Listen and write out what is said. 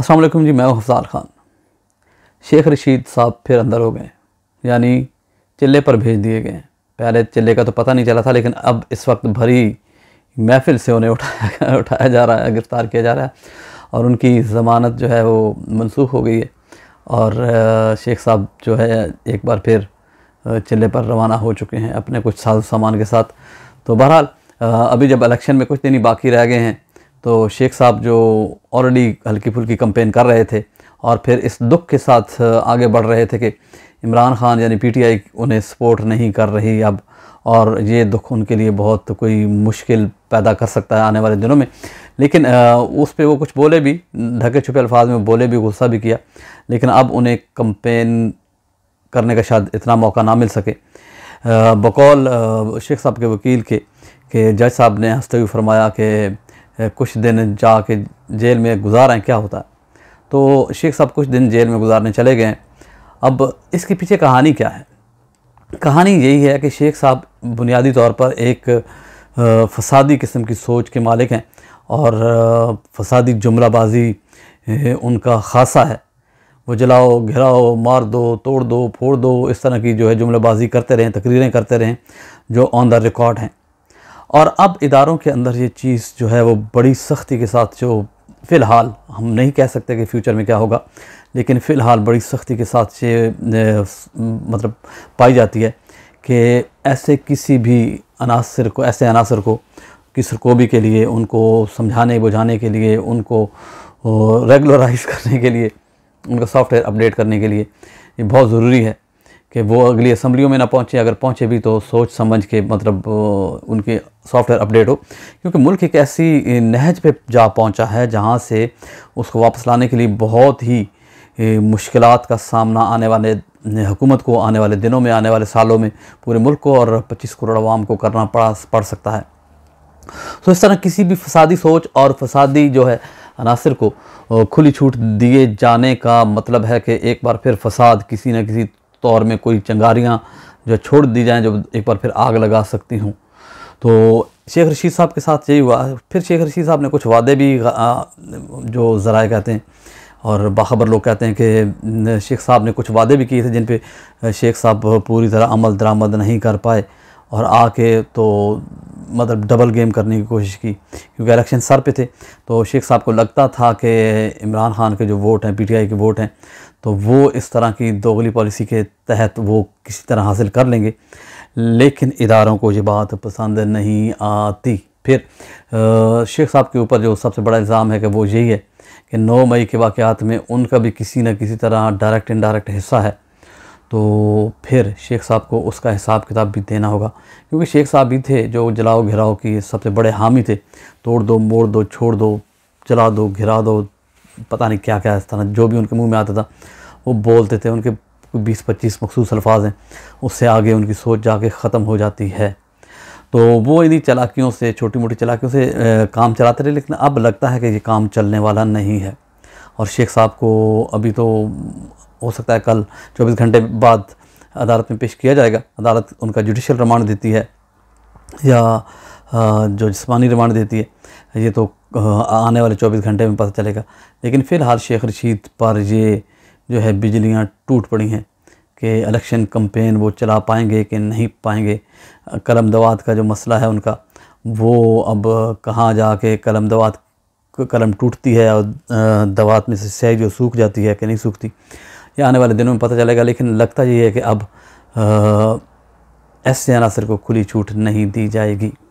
असलम जी मैं हफ्सार ख़ान शेख रशीद साहब फिर अंदर हो गए यानी चिल्ले पर भेज दिए गए पहले चिल्ले का तो पता नहीं चला था लेकिन अब इस वक्त भरी महफिल से उन्हें उठाया उठाया जा रहा है गिरफ़्तार किया जा रहा है और उनकी ज़मानत जो है वो मनसूख हो गई है और शेख साहब जो है एक बार फिर चिल्ले पर रवाना हो चुके हैं अपने कुछ साज सामान के साथ तो बहरहाल अभी जब इलेक्शन में कुछ दिन ही बाकी रह गए हैं तो शेख साहब जो ऑलरेडी हल्की फुल्की कंपेन कर रहे थे और फिर इस दुख के साथ आगे बढ़ रहे थे कि इमरान खान यानी पीटीआई उन्हें सपोर्ट नहीं कर रही अब और ये दुख उनके लिए बहुत कोई मुश्किल पैदा कर सकता है आने वाले दिनों में लेकिन उस पर वो कुछ बोले भी ढके छुपे अल्फाज में बोले भी गुस्सा भी किया लेकिन अब उन्हें कंपेन करने का शायद इतना मौका ना मिल सके बकौल शेख साहब के वकील के कि जज साहब ने हंसते हुए फरमाया कि कुछ दिन जा के जेल में गुजार हैं क्या होता है तो शेख साहब कुछ दिन जेल में गुजारने चले गए अब इसके पीछे कहानी क्या है कहानी यही है कि शेख साहब बुनियादी तौर पर एक फसादी किस्म की सोच के मालिक हैं और फसादी जुमलाबाजी उनका खासा है वो जलाओ घिराओ मार दो तोड़ दो फोड़ दो इस तरह की जो है जुमलाबाजी करते रहें तकरीरें करते रहें जो ऑन द रिकॉर्ड हैं और अब इदारों के अंदर ये चीज़ जो है वो बड़ी सख्ती के साथ जो फ़िलहाल हम नहीं कह सकते कि फ़्यूचर में क्या होगा लेकिन फ़िलहाल बड़ी सख्ती के साथ ये मतलब पाई जाती है कि ऐसे किसी भी अनासर को ऐसे अनासर को किस सरकोबी के लिए उनको समझाने बुझाने के लिए उनको रेगुलराइज करने के लिए उनका सॉफ्टवेयर अपडेट करने के लिए ये बहुत ज़रूरी है कि वो अगली असम्बलियों में ना पहुँचे अगर पहुँचे भी तो सोच समझ के मतलब उनके सॉफ्टवेयर अपडेट हो क्योंकि मुल्क एक ऐसी नहज पे जा पहुँचा है जहाँ से उसको वापस लाने के लिए बहुत ही मुश्किल का सामना आने वाले हुकूमत को आने वाले दिनों में आने वाले सालों में पूरे मुल्क को और पच्चीस करोड़ आवाम को करना पड़ा पड़ सकता है तो इस तरह किसी भी फसादी सोच और फसादी जो है अनासर को खुली छूट दिए जाने का मतलब है कि एक बार फिर फसाद किसी न किसी तौर में कोई चंगारियाँ जो छोड़ दी जाएँ जो एक बार फिर आग लगा सकती हूँ तो शेख रशीद साहब के साथ यही हुआ फिर शेख रशीद साहब ने कुछ वादे भी जो ज़रा कहते हैं और बाखबर लोग कहते हैं कि शेख साहब ने कुछ वादे भी किए थे जिन पे शेख साहब पूरी तरह अमल दरामद नहीं कर पाए और आके तो मतलब डबल गेम करने की कोशिश की क्योंकि इलेक्शन सर पे थे तो शेख साहब को लगता था कि इमरान खान के जो वोट हैं पीटीआई के वोट हैं तो वो इस तरह की दोगली पॉलिसी के तहत वो किसी तरह हासिल कर लेंगे लेकिन इदारों को ये बात पसंद नहीं आती फिर शेख साहब के ऊपर जो सबसे बड़ा इल्ज़ाम है कि वो यही है कि 9 मई के वाक़ात में उनका भी किसी न किसी तरह डायरेक्ट इनडायरेक्ट हिस्सा है तो फिर शेख साहब को उसका हिसाब किताब भी देना होगा क्योंकि शेख साहब भी थे जो जलाओ घिराओ की सबसे बड़े हामी थे तोड़ दो मोड़ दो छोड़ दो जला दो घिरा दो पता नहीं क्या क्या था जो भी उनके मुंह में आता था वो बोलते थे उनके बीस पच्चीस मखसूस अल्फाज हैं उससे आगे उनकी सोच जाके ख़त्म हो जाती है तो वो इन्हीं चलाकियों से छोटी मोटी चलाकियों से काम चलाते रहे लेकिन अब लगता है कि ये काम चलने वाला नहीं है और शेख साहब को अभी तो हो सकता है कल चौबीस घंटे बाद अदालत में पेश किया जाएगा अदालत उनका जुडिशल रिमांड देती है या जो जिसमानी रिमांड देती है ये तो आने वाले 24 घंटे में पता चलेगा लेकिन फ़िलहाल शेख रशीद पर ये जो है बिजलियाँ टूट पड़ी हैं कि इलेक्शन कम्पेन वो चला पाएंगे कि नहीं पाएंगे कलम दवात का जो मसला है उनका वो अब कहाँ जा के कलम दवात कलम टूटती है और दवात में से स्याही जो सूख जाती है कि नहीं सूखती ये आने वाले दिनों में पता चलेगा लेकिन लगता ये है कि अब एस अनासर को खुली छूट नहीं दी जाएगी